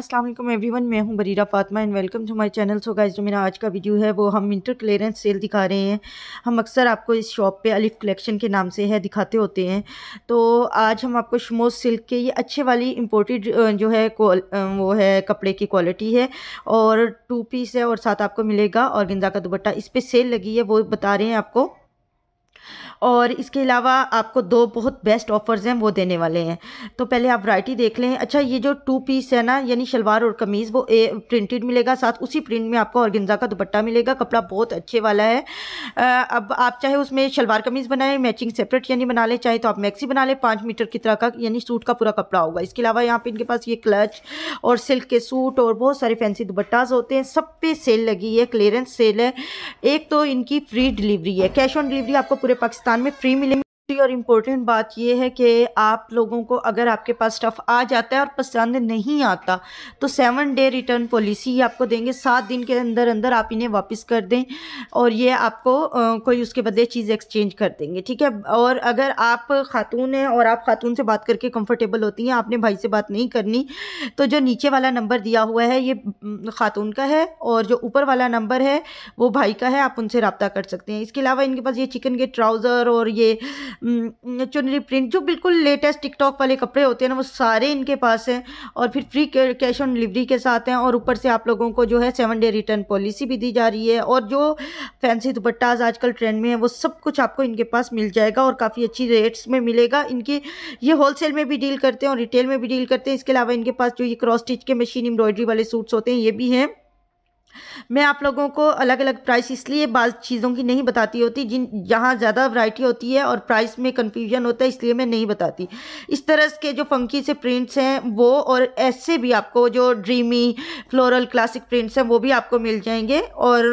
Aslam everyone मैं हूं Barira Fatima and welcome to my channel so guys जो मेरा आज का वीडियो है वो हम विंटर क्लियरेंस सेल दिखा रहे हैं हम अक्सर आपको इस शॉप पे अलिफ कलेक्शन के नाम से है दिखाते होते हैं तो आज हम आपको शमोज सिल्क के ये अच्छे वाली इम्पोर्टेड जो है वो है कपड़े की क्वालिटी है और टू पीस है और साथ आपको मिलेगा और गेंदा का दुपट्टा इस पर सेल लगी है वो बता रहे हैं आपको और इसके अलावा आपको दो बहुत बेस्ट ऑफर्स हैं वो देने वाले हैं तो पहले आप वैरायटी देख लें अच्छा ये जो टू पीस है ना यानी शलवार और कमीज़ वो ए प्रिंटेड मिलेगा साथ उसी प्रिंट में आपको औरगेंजा का दुपट्टा मिलेगा कपड़ा बहुत अच्छे वाला है आ, अब आप चाहे उसमें शलवार कमीज़ बनाए मैचिंग सेपरेट यानी बना लें चाहे तो आप मैक्सी बना लें पाँच मीटर की तरह का यानी सूट का पूरा कपड़ा होगा इसके अलावा यहाँ पर इनके पास ये क्लच और सिल्क के सूट और बहुत सारे फैंसी दुपट्टाज होते हैं सब पे सेल लगी है क्लियरेंस सेल है एक तो इनकी फ्री डिलीवरी है कैश ऑन डिलीवरी आपको पूरे पाकिस्तान पाकिस्तान में फ्री मिलेंगे और इम्पोर्टेंट बात यह है कि आप लोगों को अगर आपके पास स्टफ़ आ जाता है और पसंद नहीं आता तो सेवन डे रिटर्न पॉलिसी आपको देंगे सात दिन के अंदर अंदर आप इन्हें वापस कर दें और ये आपको कोई उसके बदले चीज़ एक्सचेंज कर देंगे ठीक है और अगर आप खातून हैं और आप खातून से बात करके कंफर्टेबल होती हैं आपने भाई से बात नहीं करनी तो जो नीचे वाला नंबर दिया हुआ है ये खातून का है और जो ऊपर वाला नंबर है वो भाई का है आप उनसे रबता कर सकते हैं इसके अलावा इनके पास ये चिकन के ट्राउज़र और ये चुनरी प्रिंट जो बिल्कुल लेटेस्ट टिकटॉक वाले कपड़े होते हैं ना वो सारे इनके पास हैं और फिर फ्री कैश ऑन डिलीवरी के साथ हैं और ऊपर से आप लोगों को जो है सेवन डे रिटर्न पॉलिसी भी दी जा रही है और जो फैंसी दुपट्टाज आजकल ट्रेंड में है वो सब कुछ आपको इनके पास मिल जाएगा और काफ़ी अच्छी रेट्स में मिलेगा इनकी ये होलसेल में भी डील करते हैं और रिटेल में भी डील करते हैं इसके अलावा इनके पास जो ये क्रॉस स्टिच के मशीन एम्ब्रॉयडरी वाले सूट्स होते हैं ये भी हैं मैं आप लोगों को अलग अलग प्राइस इसलिए बाद चीज़ों की नहीं बताती होती जिन जहाँ ज़्यादा वैरायटी होती है और प्राइस में कन्फ्यूजन होता है इसलिए मैं नहीं बताती इस तरह के जो फंकी से प्रिंट्स हैं वो और ऐसे भी आपको जो ड्रीमी फ्लोरल क्लासिक प्रिंट्स हैं वो भी आपको मिल जाएंगे और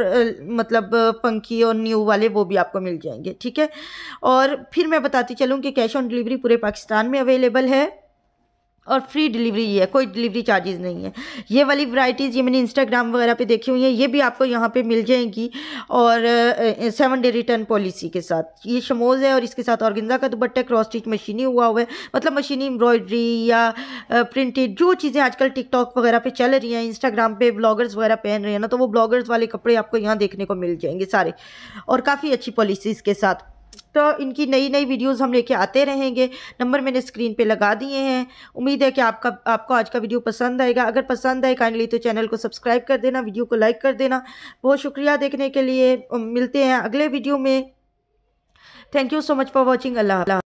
मतलब फंकी और न्यू वाले वो भी आपको मिल जाएंगे ठीक है और फिर मैं बताती चलूँ कि कैश ऑन डिलीवरी पूरे पाकिस्तान में अवेलेबल है और फ्री डिलीवरी ये है कोई डिलीवरी चार्जेस नहीं है ये वाली वैरायटीज़ ये मैंने इंस्टाग्राम वगैरह पे देखी हुई हैं ये भी आपको यहाँ पे मिल जाएंगी और सेवन डे रिटर्न पॉलिसी के साथ ये शमोज़ है और इसके साथ औरगिंदा का दुपट्टा क्रॉस स्टिच मशीनी हुआ हुआ है मतलब मशीनी एम्ब्रॉयडरी या प्रिंटेड जो चीज़ें आजकल टिकटॉक वगैरह पर चल रही हैं इंस्टाग्राम पर ब्लॉगर्स वगैरह पहन रहे हैं ना तो वो ब्लॉगर्स वाले कपड़े आपको यहाँ देखने को मिल जाएंगे सारे और काफ़ी अच्छी पॉलिसीज़ के साथ तो इनकी नई नई वीडियोस हम लेके आते रहेंगे नंबर मैंने स्क्रीन पे लगा दिए हैं उम्मीद है कि आपका आपको आज का वीडियो पसंद आएगा अगर पसंद आए काइंडली तो चैनल को सब्सक्राइब कर देना वीडियो को लाइक कर देना बहुत शुक्रिया देखने के लिए मिलते हैं अगले वीडियो में thank you so much for watching Allah